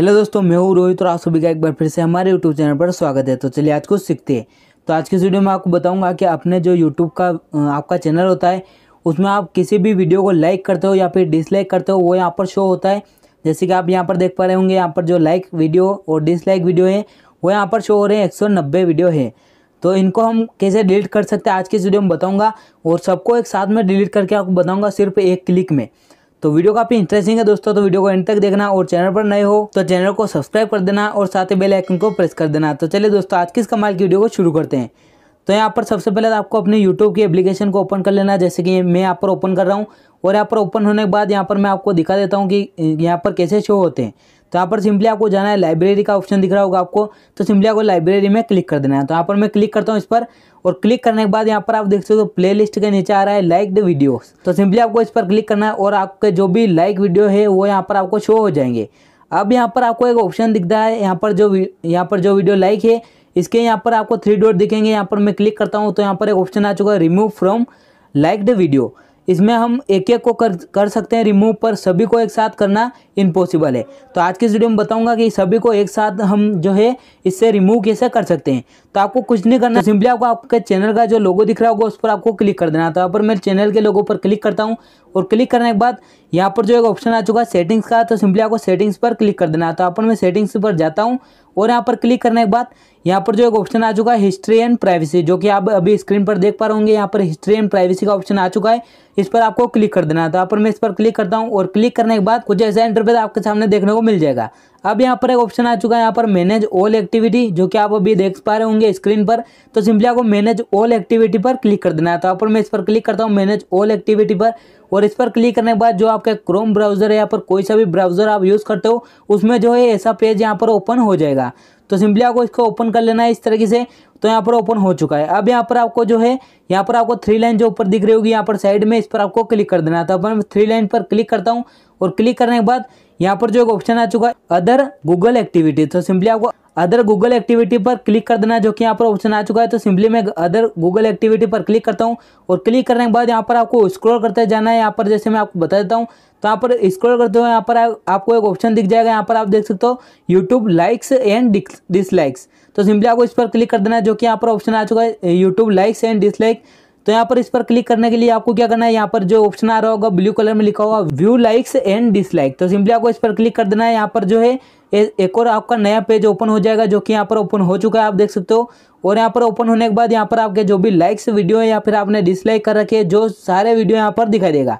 hello दोस्तों मैं हूँ रोहित और आप सभी का एक बार फिर से हमारे यूट्यूब चैनल पर स्वागत है तो चलिए आज कुछ सीखते हैं तो आज की वीडियो में आपको बताऊंगा कि अपने जो यूट्यूब का आपका चैनल होता है उसमें आप किसी भी वीडियो को लाइक करते हो या फिर डिसलाइक करते हो वो यहाँ पर शो होता है जैसे कि आप यहाँ पर देख पा रहे होंगे यहाँ पर जो लाइक वीडियो और डिसलाइक वीडियो है वो यहाँ पर शो हो रहे हैं एक वीडियो है तो इनको हम कैसे डिलीट कर सकते हैं आज की वीडियो में बताऊँगा और सबको एक साथ में डिलीट करके आपको बताऊँगा सिर्फ एक क्लिक में तो वीडियो काफी इंटरेस्टिंग है दोस्तों तो वीडियो को एंड तक देखना और चैनल पर नए हो तो चैनल को सब्सक्राइब कर देना और साथ ही बेल आइकन को प्रेस कर देना तो चलिए दोस्तों आज की इस कमाल की वीडियो को शुरू करते हैं तो यहाँ पर सबसे पहले आपको अपने यूट्यूब की एप्लीकेशन को ओपन कर लेना जैसे कि मैं यहाँ पर ओपन कर रहा हूँ और यहाँ पर ओपन होने के बाद यहाँ पर मैं आपको दिखा देता हूँ कि यहाँ पर कैसे शो होते हैं तो यहाँ पर सिंपली आपको जाना है लाइब्रेरी का ऑप्शन दिख रहा होगा आपको तो सिंपली आपको लाइब्रेरी में क्लिक कर देना है तो यहाँ पर मैं क्लिक करता हूँ इस पर और क्लिक करने के बाद यहाँ पर आप देख सकते हो प्ले लिस्ट के नीचे आ रहा है लाइक वीडियो तो सिंपली आपको इस पर क्लिक करना है और आपके जो भी लाइक वीडियो है वो यहाँ पर आपको शो हो जाएंगे अब यहाँ पर आपको एक ऑप्शन दिखता है यहाँ पर जो यहाँ पर जो वीडियो लाइक है इसके यहाँ पर आपको थ्री डॉट दिखेंगे यहाँ पर मैं क्लिक करता हूँ तो यहाँ पर एक ऑप्शन आ चुका है रिमूव फ्रॉम लाइक वीडियो इसमें हम एक एक को कर कर सकते हैं रिमूव पर सभी को एक साथ करना इम्पॉसिबल है तो आज की वीडियो में बताऊंगा कि सभी को एक साथ हम जो है इससे रिमूव कैसे कर सकते हैं तो आपको कुछ नहीं करना सिंपली आपको आपके चैनल का जो लोगो दिख रहा होगा उस पर आपको क्लिक कर देना तो यहाँ पर मैं चैनल के लोगों पर क्लिक करता हूँ और क्लिक करने के बाद यहाँ पर जो एक ऑप्शन आ चुका है सेटिंग्स का तो सिंपली आपको सेटिंग्स पर क्लिक कर देना तो यहाँ पर मैं सेटिंग्स पर जाता हूँ और यहाँ पर क्लिक करने के बाद यहाँ पर जो एक ऑप्शन आ चुका है हिस्ट्री एंड प्राइवेसी जो कि आप अभी स्क्रीन पर देख पा रहे होंगे यहाँ पर हिस्ट्री एंड प्राइवेसी का ऑप्शन आ चुका है इस पर आपको क्लिक कर देना है तो यहाँ पर मैं इस पर क्लिक करता हूँ और क्लिक करने के बाद कुछ ऐसा इंटरफेस आपके सामने देखने को मिल जाएगा अब यहाँ पर एक ऑप्शन आ चुका है यहाँ पर मैनेज ऑल एक्टिविटी जो कि आप अभी देख पा रहे होंगे स्क्रीन पर तो सिंपली आपको मैनेज ऑल एक्टिविटी पर क्लिक कर देना है तो यहाँ पर मैं इस पर क्लिक करता हूँ मैनेज ऑल एक्टिविटी पर और इस पर क्लिक करने के बाद जो आपका क्रोम ब्राउजर है यहाँ पर कोई सा भी ब्राउजर आप यूज़ करते हो उसमें जो है ऐसा पेज यहाँ पर ओपन हो जाएगा तो सिंपली आपको इसको ओपन कर लेना है इस तरीके से तो यहाँ पर ओपन हो चुका है अब यहाँ पर आपको जो है यहाँ पर आपको थ्री लाइन जो ऊपर दिख रही होगी यहाँ पर साइड में इस पर आपको क्लिक कर देना है तो अपन थ्री लाइन पर क्लिक करता हूँ और क्लिक करने के बाद यहाँ पर जो एक ऑप्शन आ चुका है अदर गूगल एक्टिविटी तो सिंपली आपको अदर गूगल एक्टिविटी पर क्लिक कर देना जो कि यहाँ पर ऑप्शन आ चुका है तो सिंपली मैं अदर गूगल एक्टिविटी पर क्लिक करता हूँ और क्लिक करने के बाद यहाँ पर आपको स्क्रॉल करते जाना है यहाँ पर जैसे मैं आपको बता देता हूँ तो यहाँ पर स्क्रॉल करते हुए यहाँ पर आ, आपको एक ऑप्शन दिख जाएगा यहाँ पर आप देख सकते हो यूट्यूब लाइक्स एंड डिसलाइक्स तो सिंपली आपको इस पर क्लिक कर देना है जो कि यहाँ पर ऑप्शन आ चुका है यूट्यूब लाइक्स एंड डिसलाइक तो यहाँ पर इस पर क्लिक करने के लिए आपको क्या करना है यहाँ पर जो ऑप्शन आ रहा होगा ब्लू कलर में लिखा होगा व्यू लाइक्स एंड डिसलाइक तो सिंपली आपको इस पर क्लिक कर देना है यहाँ पर जो है एक और आपका नया पेज ओपन हो जाएगा जो कि यहाँ पर ओपन हो चुका है आप देख सकते हो और यहाँ पर ओपन होने के बाद यहाँ पर आपके जो भी लाइक्स वीडियो है या फिर आपने डिसलाइक कर रखे जो सारे वीडियो यहाँ पर दिखाई देगा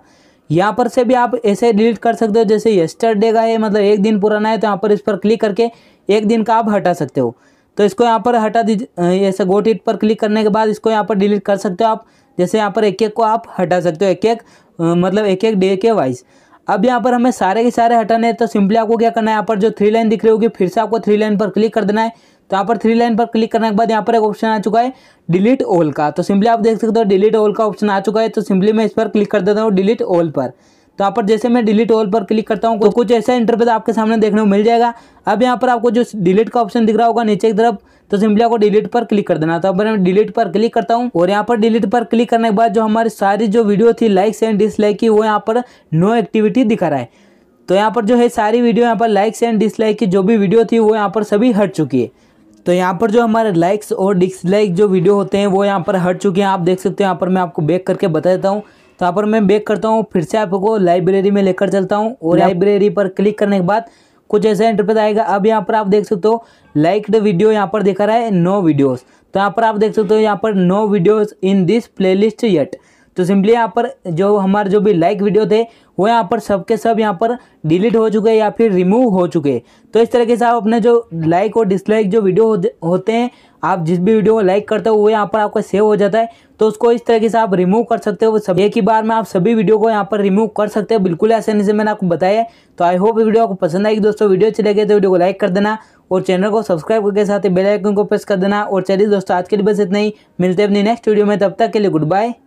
यहाँ पर से भी आप ऐसे डिलीट कर सकते हो जैसे यस्टरडे का है मतलब एक दिन पुराना है तो यहाँ पर इस पर क्लिक करके एक दिन का आप हटा सकते हो तो इसको यहाँ पर हटा दीजिए ऐसे गोट इट पर क्लिक करने के बाद इसको यहाँ पर डिलीट कर सकते हो आप जैसे यहाँ पर एक एक को आप हटा सकते हो एक एक मतलब एक एक डे के वाइज अब यहाँ पर हमें सारे के सारे हटाने हैं तो सिंपली आपको क्या करना है यहाँ पर जो थ्री लाइन दिख रही होगी फिर से आपको थ्री लाइन पर क्लिक कर देना है तो यहाँ पर थ्री लाइन पर क्लिक करने के बाद यहाँ पर एक ऑप्शन आ चुका है डिलीट ऑल का तो सिंपली आप देख सकते हो डिलीट ऑल का ऑप्शन आ चुका है तो सिंपली मैं इस पर क्लिक कर देता हूँ डिलीट ऑल पर तो यहाँ पर जैसे मैं डिलीट ऑल पर क्लिक करता हूँ तो कुछ ऐसा इंटरफेस आपके सामने देखने को मिल जाएगा अब यहाँ पर आपको जो डिलीट का ऑप्शन दिख रहा होगा नीचे की तरफ तो सिंपली आपको डिलीट पर क्लिक कर देना तो अब मैं डिलीट पर क्लिक करता हूँ और यहाँ पर डिलीट पर क्लिक करने के बाद जो हमारी सारी जो वीडियो थी लाइक्स एंड डिसलाइक की वो यहाँ पर नो एक्टिविटी दिखा रहा है तो यहाँ पर जो है सारी वीडियो यहाँ पर लाइक्स एंड डिसलाइक की जो भी वीडियो थी वो यहाँ पर सभी हट चुकी है तो यहाँ पर जो हमारे लाइक्स और डिसलाइक जो वीडियो होते हैं वो यहाँ पर हट चुके हैं आप देख सकते हो यहाँ पर मैं आपको बेक करके बता देता हूँ तो यहाँ पर मैं बेक करता हूँ फिर से आपको लाइब्रेरी में लेकर चलता हूँ और लाइब्रेरी पर क्लिक करने के बाद कुछ ऐसा इंटरफेस आएगा अब यहाँ पर आप देख सकते हो लाइक्ड वीडियो यहाँ पर देखा रहा है नो वीडियोस तो यहाँ पर आप देख सकते हो यहाँ पर no videos in this playlist yet तो सिंपली यहाँ पर जो हमारे जो भी लाइक वीडियो थे वो यहाँ पर सबके सब, सब यहाँ पर डिलीट हो चुके या फिर रिमूव हो चुके तो इस तरीके से आप अपने जो लाइक और डिसलाइक जो वीडियो होते हैं आप जिस भी वीडियो को लाइक करते हो वो यहाँ पर आपका सेव हो जाता है तो उसको इस तरीके से आप रिमूव कर सकते हो सब एक ही बार में आप सभी वीडियो को यहाँ पर रिमूव कर सकते हो बिल्कुल आसानी से मैंने आपको बताया तो आई होप वीडियो आपको पसंद आएगी दोस्तों वीडियो अच्छी लगे तो वीडियो को लाइक कर देना और चैनल को सब्सक्राइब करके साथ ही बेलाइकन को प्रेस कर देना और चलिए दोस्तों आज के लिए बस इतना ही मिलते हैं अपनी नेक्स्ट वीडियो में तब तक के लिए गुड बाय